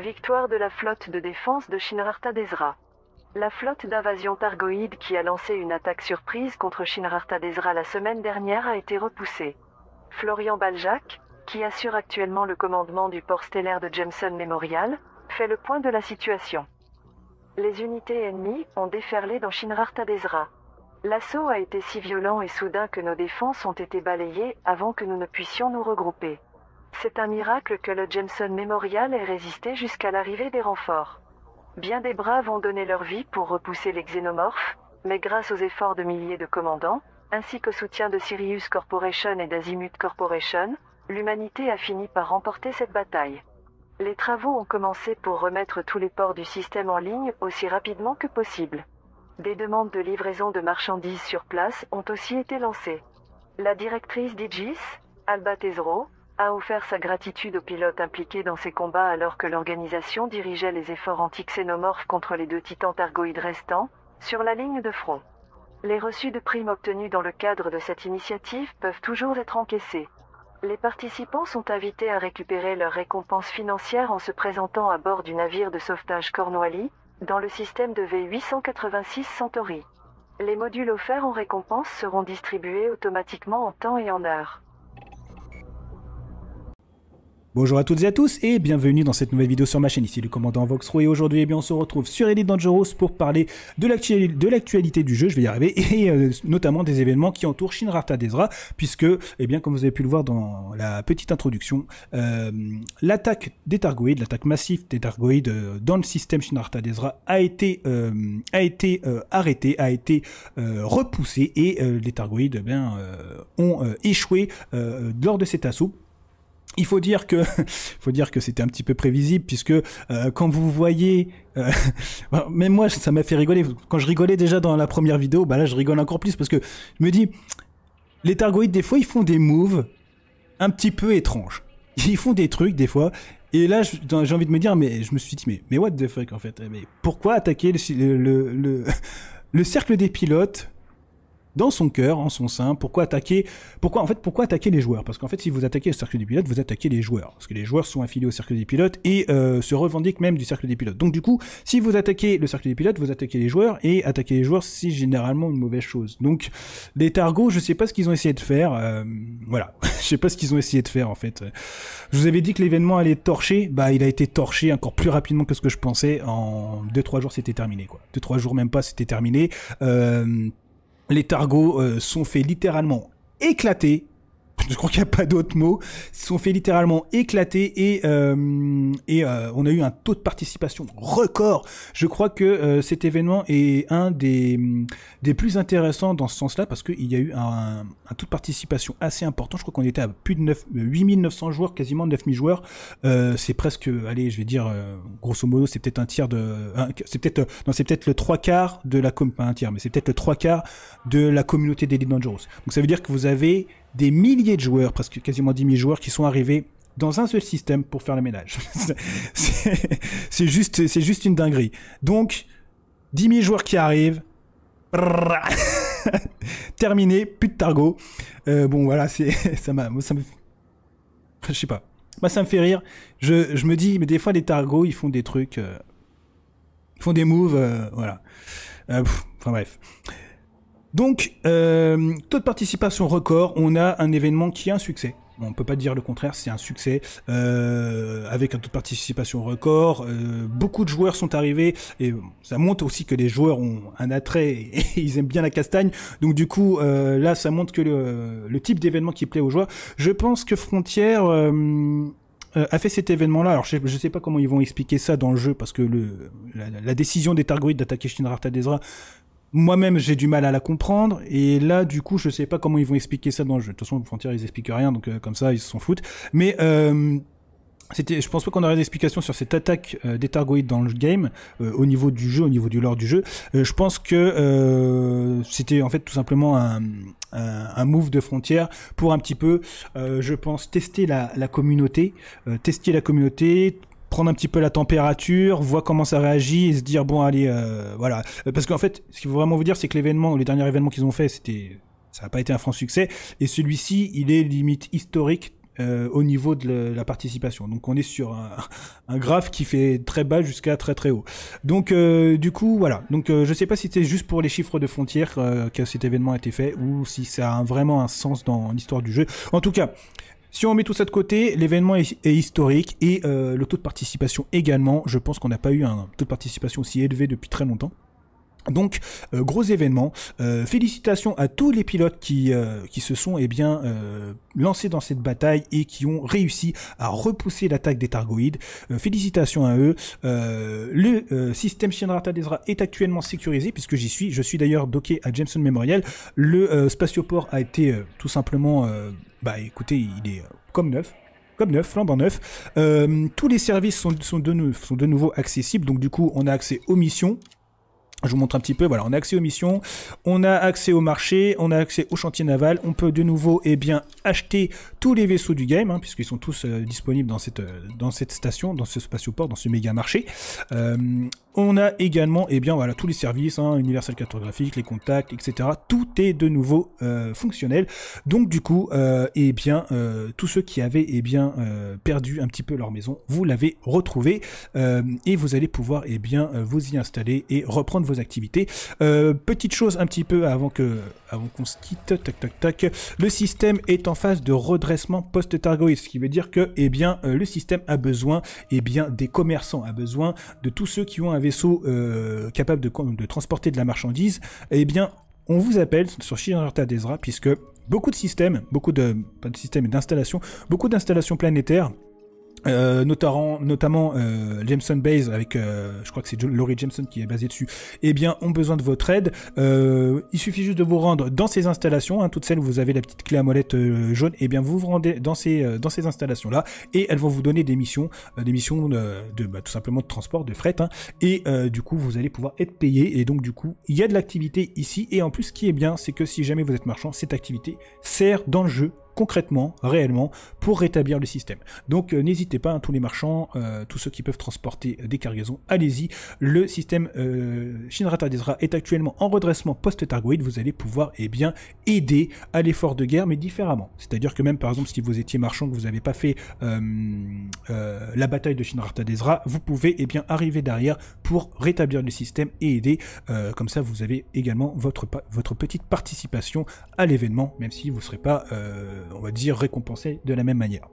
Victoire de la flotte de défense de Chinrarta d'Ezra. La flotte d'invasion Targoïde qui a lancé une attaque surprise contre Chinrarta d'Ezra la semaine dernière a été repoussée. Florian Baljac, qui assure actuellement le commandement du port stellaire de Jameson Memorial, fait le point de la situation. Les unités ennemies ont déferlé dans Chinrarta d'Ezra. L'assaut a été si violent et soudain que nos défenses ont été balayées avant que nous ne puissions nous regrouper. C'est un miracle que le Jameson Memorial ait résisté jusqu'à l'arrivée des renforts. Bien des braves ont donné leur vie pour repousser les xénomorphes, mais grâce aux efforts de milliers de commandants, ainsi qu'au soutien de Sirius Corporation et d'Azimut Corporation, l'humanité a fini par remporter cette bataille. Les travaux ont commencé pour remettre tous les ports du système en ligne aussi rapidement que possible. Des demandes de livraison de marchandises sur place ont aussi été lancées. La directrice d'Igis, Alba Tezro, a offert sa gratitude aux pilotes impliqués dans ces combats alors que l'organisation dirigeait les efforts anti-xénomorphes contre les deux titans targoïdes restants, sur la ligne de front. Les reçus de primes obtenus dans le cadre de cette initiative peuvent toujours être encaissés. Les participants sont invités à récupérer leurs récompenses financières en se présentant à bord du navire de sauvetage Cornwallis, dans le système de V886 Centauri. Les modules offerts en récompense seront distribués automatiquement en temps et en heure. Bonjour à toutes et à tous et bienvenue dans cette nouvelle vidéo sur ma chaîne, ici le commandant Voxro et aujourd'hui eh bien on se retrouve sur Elite Dangerous pour parler de l'actualité du jeu, je vais y arriver, et euh, notamment des événements qui entourent Shinrata puisque eh bien comme vous avez pu le voir dans la petite introduction, euh, l'attaque des Targoïdes, l'attaque massive des Targoïdes euh, dans le système Shinrata a été, a été arrêtée, a été repoussée et les Targoïdes eh bien, ont échoué lors de cet assaut il faut dire que, faut dire que c'était un petit peu prévisible puisque euh, quand vous voyez, euh, même moi ça m'a fait rigoler. Quand je rigolais déjà dans la première vidéo, bah là je rigole encore plus parce que je me dis, les Targoïdes des fois ils font des moves un petit peu étranges. Ils font des trucs des fois. Et là j'ai envie de me dire, mais je me suis dit mais what the fuck en fait, eh, mais pourquoi attaquer le cercle des pilotes dans son cœur, en son sein. Pourquoi attaquer Pourquoi en fait pourquoi attaquer les joueurs Parce qu'en fait, si vous attaquez le cercle des pilotes, vous attaquez les joueurs, parce que les joueurs sont affiliés au cercle des pilotes et euh, se revendiquent même du cercle des pilotes. Donc du coup, si vous attaquez le cercle des pilotes, vous attaquez les joueurs et attaquer les joueurs, c'est généralement une mauvaise chose. Donc les Targos, je sais pas ce qu'ils ont essayé de faire. Euh, voilà, je sais pas ce qu'ils ont essayé de faire en fait. Je vous avais dit que l'événement allait être torché, bah il a été torché encore plus rapidement que ce que je pensais. En 2-3 jours, c'était terminé quoi. 2-3 jours même pas, c'était terminé. Euh, les Targos euh, sont faits littéralement éclater je crois qu'il n'y a pas d'autre mot, se sont fait littéralement éclater et, euh, et euh, on a eu un taux de participation record. Je crois que euh, cet événement est un des, des plus intéressants dans ce sens-là parce qu'il y a eu un, taux de participation assez important. Je crois qu'on était à plus de 9, 8900 joueurs, quasiment 9000 joueurs. c'est presque, allez, je vais dire, grosso modo, c'est peut-être un tiers de... c'est peut-être non, c'est peut-être le trois quarts de la... pas un tiers, mais c'est peut-être le trois quarts de la communauté d'Elite Dangerous. Donc ça veut dire que vous avez des milliers de joueurs, presque quasiment 10 000 joueurs qui sont arrivés dans un seul système pour faire le ménage. c'est juste, juste une dinguerie. Donc, 10 000 joueurs qui arrivent. Terminé, plus de Targo. Euh, bon, voilà, c'est, ça m'a, ça me, je sais pas. ça me fait rire. Je, me dis, mais des fois, les targos ils font des trucs, euh, ils font des moves, euh, voilà. enfin bref. Donc, euh, taux de participation record, on a un événement qui est un succès. On on peut pas dire le contraire, c'est un succès euh, avec un taux de participation record. Euh, beaucoup de joueurs sont arrivés et ça montre aussi que les joueurs ont un attrait et, ils aiment bien la castagne. Donc du coup, euh, là, ça montre que le, type d'événement qui plaît aux joueurs. Je pense que Frontière a fait cet événement-là. Alors, je ne sais pas comment ils vont expliquer ça dans le jeu, parce que le, la, décision des Targoïdes d'attaquer Shinra Tadezra moi-même j'ai du mal à la comprendre et là du coup je sais pas comment ils vont expliquer ça dans le jeu. De toute façon Frontier ils expliquent rien donc euh, comme ça ils s'en foutent. Mais euh, c'était, je pense pas qu'on aurait d'explication sur cette attaque euh, des Targoïdes dans le game, euh, au niveau du jeu, au niveau du lore du jeu. je pense que c'était en fait tout simplement un, move de Frontier pour un petit peu, je pense, tester la communauté, tester la communauté, prendre un petit peu la température, voir comment ça réagit et se dire bon allez euh, voilà euh, parce qu'en fait ce qu'il faut vraiment vous dire c'est que l'événement les derniers événements qu'ils ont fait c'était ça n'a pas été un franc succès et celui-ci il est limite historique euh, au niveau de la participation. Donc on est sur un, graphe qui fait très bas jusqu'à très très haut. Donc du coup voilà. Donc je je sais pas si c'était juste pour les chiffres de frontières que cet événement a été fait ou si ça a vraiment un sens dans l'histoire du jeu. En tout cas, si on met tout ça de côté, l'événement est, historique et euh, le taux de participation également. Je pense qu'on n'a pas eu un taux de participation aussi élevé depuis très longtemps. Donc, euh, gros événement. Euh, félicitations à tous les pilotes qui, euh, qui se sont eh bien, lancés dans cette bataille et qui ont réussi à repousser l'attaque des Targoïdes. félicitations à eux. le système Shinra Desra est actuellement sécurisé puisque j'y suis. Je suis d'ailleurs docké à Jameson Memorial. Le spatioport a été tout simplement... bah écoutez, il est comme neuf comme neuf, flambant neuf. tous les services sont, sont, de, sont de nouveau accessibles, donc du coup on a accès aux missions, je vous montre un petit peu. Voilà, on a accès aux missions, on a accès au marché, on a accès au chantier naval. On peut de nouveau et eh bien, acheter tous les vaisseaux du game, hein, puisqu'ils sont tous euh, disponibles dans cette, euh, dans cette station, dans ce spatioport, dans ce méga marché. Euh, on a également et eh bien, voilà, tous les services, universel hein, Universal cartographique, les contacts, etc. Tout est de nouveau fonctionnel. Donc du coup, et eh bien, tous ceux qui avaient et bien, perdu un petit peu leur maison, vous l'avez retrouvé. et vous allez pouvoir et bien, vous y installer et reprendre activités. Euh, petite chose un petit peu avant que avant qu'on se quitte, tac tac tac. Le système est en phase de redressement post targoïde ce qui veut dire que et eh bien euh, le système a besoin et eh bien des commerçants, a besoin de tous ceux qui ont un vaisseau euh, capable de, de, transporter de la marchandise. Et eh bien on vous appelle sur des Desra puisque beaucoup de systèmes, beaucoup de pas de systèmes d'installations, beaucoup d'installations planétaires euh, notamment euh, Jameson Base avec euh, je crois que c'est Laurie Jameson qui est basé dessus Et eh bien ont besoin de votre aide il suffit juste de vous rendre dans ces installations hein, toutes celles où vous avez la petite clé à molette jaune Et eh bien vous vous rendez dans ces dans ces installations là et elles vont vous donner des missions des missions de bah, tout simplement de transport de fret hein, et du coup vous allez pouvoir être payé et donc du coup il y a de l'activité ici et en plus ce qui est bien c'est que si jamais vous êtes marchand cette activité sert dans le jeu concrètement, réellement, pour rétablir le système. Donc euh, n'hésitez pas, hein, tous les marchands, euh, tous ceux qui peuvent transporter des cargaisons, allez-y. Le système euh, Shinrata Desra est actuellement en redressement post-Targoid, vous allez pouvoir eh bien, aider à l'effort de guerre, mais différemment. C'est-à-dire que même par exemple si vous étiez marchand, que vous n'avez pas fait euh, la bataille de Shinrata Desra, vous pouvez eh bien, arriver derrière pour rétablir le système et aider. comme ça, vous avez également votre, votre petite participation à l'événement, même si vous ne serez pas... Euh, on va dire, récompensé de la même manière.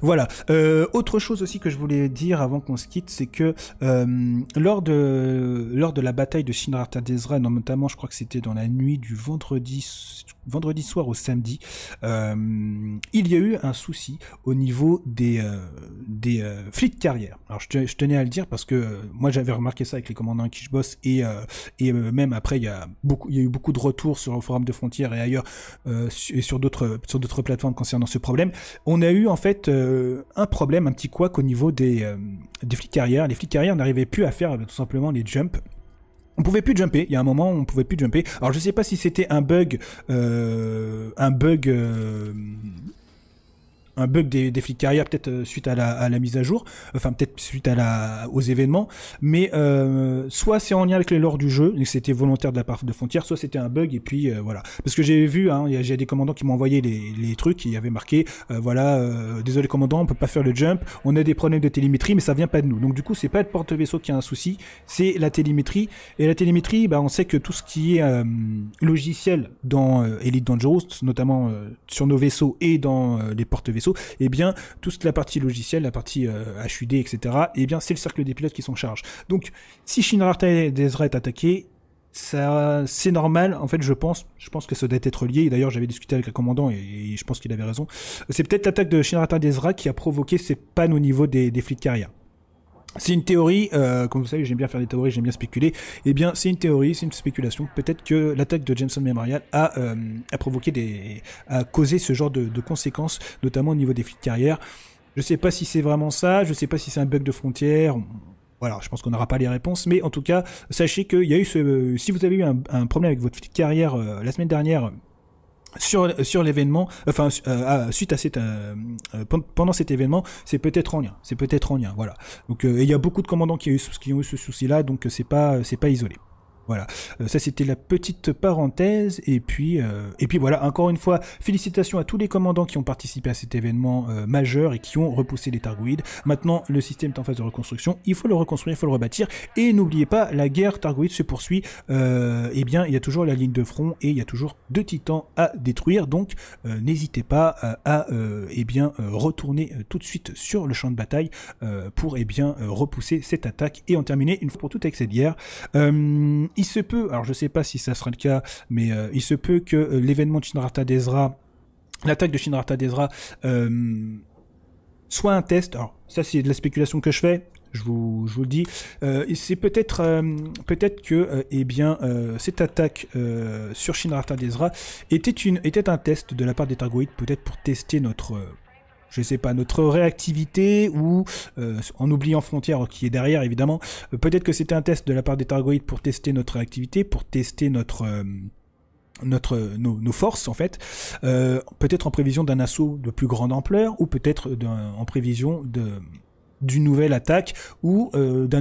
Voilà. Euh, autre chose aussi que je voulais dire avant qu'on se quitte, c'est que euh, lors, de, lors de la bataille de Shinra notamment je crois que c'était dans la nuit du vendredi, vendredi soir au samedi, euh, il y a eu un souci au niveau des, euh, des euh, flics de carrière. Alors je, tenais à le dire parce que moi j'avais remarqué ça avec les commandants qui je et, même après il y, a beaucoup, il y a eu beaucoup de retours sur le forum de frontières et ailleurs et sur d'autres sur d'autres plateformes concernant ce problème. On a eu en fait un problème, un petit quoi au niveau des, des flics carrières. carrière. Les flics carrières carrière n'arrivaient plus à faire tout simplement les jumps on pouvait plus jumper. Il y a un moment, on pouvait plus jumper. Alors je sais pas si c'était un bug, euh, un bug euh, un bug des, des flics carrière, peut-être euh, suite à la, mise à jour, enfin peut-être suite à la, aux événements, mais euh, soit c'est en lien avec les lords du jeu, et c'était volontaire de la part de Frontières, soit c'était un bug, et puis euh, voilà. Parce que j'ai vu, hein, j'ai des commandants qui m'ont envoyé les, trucs, il avait marqué, voilà, désolé commandant, on peut pas faire le jump, on a des problèmes de télémétrie, mais ça vient pas de nous. Donc du coup, c'est pas le porte-vaisseau qui a un souci, c'est la télémétrie. Et la télémétrie, bah, on sait que tout ce qui est logiciel dans Elite Dangerous, notamment sur nos vaisseaux et dans les porte-vaisseaux, et eh bien toute la partie logicielle, la partie HUD, euh, etc., et eh bien c'est le cercle des pilotes qui s'en charge. Donc si Shinra Desra est attaqué, ça c'est normal en fait je pense je pense que ça doit être lié d'ailleurs j'avais discuté avec le commandant et, je pense qu'il avait raison c'est peut-être l'attaque de Shinra Desra qui a provoqué ces pannes au niveau des, des flics de c'est une théorie, euh, comme vous savez, j'aime bien faire des théories, j'aime bien spéculer. Eh bien, c'est une théorie, c'est une spéculation. Peut-être que l'attaque de Jameson Memorial a, euh, a provoqué des, a causé ce genre de, conséquences, notamment au niveau des flics carrière Je sais pas si c'est vraiment ça, je sais pas si c'est un bug de frontière. Voilà, je pense qu'on n'aura pas les réponses, mais en tout cas, sachez qu'il y a eu ce. Si vous avez eu un, problème avec votre flic carrière euh, la semaine dernière, sur, sur l'événement, enfin euh, ah, suite à cette euh, euh, pendant cet événement, c'est peut-être en lien, c'est peut-être en lien, voilà. Donc il y a beaucoup de commandants qui, qui ont eu ce souci-là, donc c'est pas c'est pas isolé. Voilà, euh, ça c'était la petite parenthèse. Et puis, euh, et puis voilà, encore une fois, félicitations à tous les commandants qui ont participé à cet événement euh, majeur et qui ont repoussé les Targoïdes. Maintenant, le système est en phase de reconstruction, il faut le reconstruire, il faut le rebâtir. Et n'oubliez pas, la guerre Targoïde se poursuit. eh bien, il y a toujours la ligne de front et il y a toujours deux titans à détruire. Donc, n'hésitez pas à eh bien, retourner tout de suite sur le champ de bataille pour eh bien, repousser cette attaque et en terminer une fois pour toutes avec cette guerre il se peut, alors je ne sais pas si ça sera le cas, mais euh, il se peut que euh, l'événement de Shinrata Dezra, l'attaque de Shinrata Dezra, euh, soit un test. Alors ça c'est de la spéculation que je fais. Je vous, vous le dis, c'est peut-être peut-être que eh bien cette attaque sur Shinrata Dezra était une était un test de la part des Targoïdes peut-être pour tester notre je sais pas, notre réactivité ou euh, en oubliant frontière qui est derrière évidemment, euh, peut-être que c'était un test de la part des Targoïdes pour tester notre réactivité, pour tester notre euh, notre nos, forces en fait, peut-être en prévision d'un assaut de plus grande ampleur ou peut-être en prévision de d'une nouvelle attaque ou euh, d'un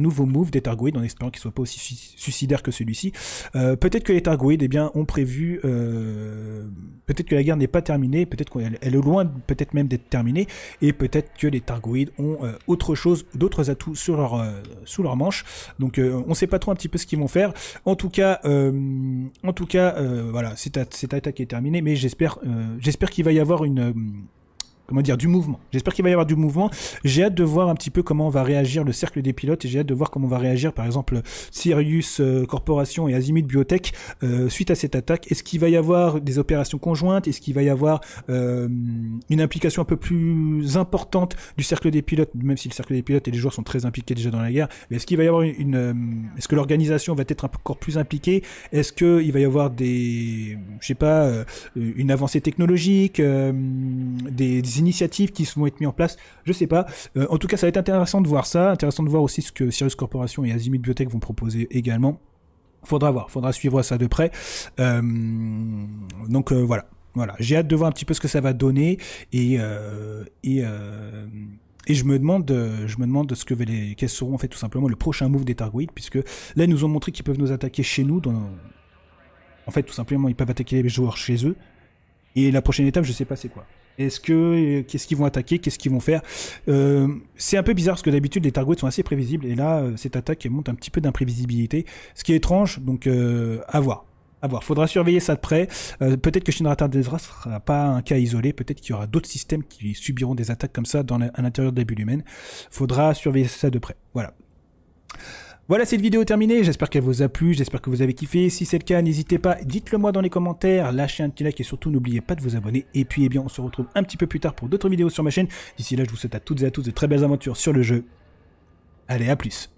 nouveau move des Targoïdes en espérant qu'il soit pas aussi suicidaire que celui-ci. Euh, peut-être que les Targoïdes eh bien, ont prévu, euh, peut-être que la guerre n'est pas terminée, peut-être qu'elle est loin peut-être même d'être terminée, et peut-être que les Targoïdes ont autre chose, d'autres atouts sur leur, sous leur manche. Donc on ne sait pas trop un petit peu ce qu'ils vont faire. En tout cas, en tout cas voilà, cette, attaque est terminée, mais j'espère j'espère qu'il va y avoir une comment dire, du mouvement. J'espère qu'il va y avoir du mouvement. J'ai hâte de voir un petit peu comment va réagir le cercle des pilotes et j'ai hâte de voir comment va réagir, par exemple, Sirius euh, Corporation et Azimut Biotech euh, suite à cette attaque. Est-ce qu'il va y avoir des opérations conjointes Est-ce qu'il va y avoir euh, une implication un peu plus importante du cercle des pilotes, même si le cercle des pilotes et les joueurs sont très impliqués déjà dans la guerre est-ce qu'il va y avoir une, est-ce que l'organisation va être encore plus impliquée Est-ce que il va y avoir des, je sais pas, une avancée technologique, des initiatives qui vont être mises en place, je sais pas. Euh, en tout cas, ça va être intéressant de voir ça, intéressant de voir aussi ce que Sirius Corporation et Azimut Biotech vont proposer également. Faudra voir, faudra suivre ça de près. Euh, donc euh, voilà, voilà. J'ai hâte de voir un petit peu ce que ça va donner et et je me demande, je me demande ce que les, quels seront en fait tout simplement le prochain move des Targoïdes, puisque là ils nous ont montré qu'ils peuvent nous attaquer chez nous. Dans... En fait, tout simplement, ils peuvent attaquer les joueurs chez eux. Et la prochaine étape, je sais pas c'est quoi. Est-ce que euh, qu'est-ce qu'ils vont attaquer, qu'est-ce qu'ils vont faire euh, C'est un peu bizarre parce que d'habitude les targets sont assez prévisibles et là euh, cette attaque monte un petit peu d'imprévisibilité, ce qui est étrange. Donc à voir. À voir, faudra surveiller ça de près. peut-être que Shinra ne sera pas un cas isolé, peut-être qu'il y aura d'autres systèmes qui subiront des attaques comme ça dans à l'intérieur de la bulle humaine. Faudra surveiller ça de près. Voilà. Voilà, cette vidéo terminée. J'espère qu'elle vous a plu, j'espère que vous avez kiffé. Si c'est le cas, n'hésitez pas, dites-le moi dans les commentaires, lâchez un petit like et surtout n'oubliez pas de vous abonner. Et puis, eh bien, on se retrouve un petit peu plus tard pour d'autres vidéos sur ma chaîne. D'ici là, je vous souhaite à toutes et à tous de très belles aventures sur le jeu. Allez, à plus.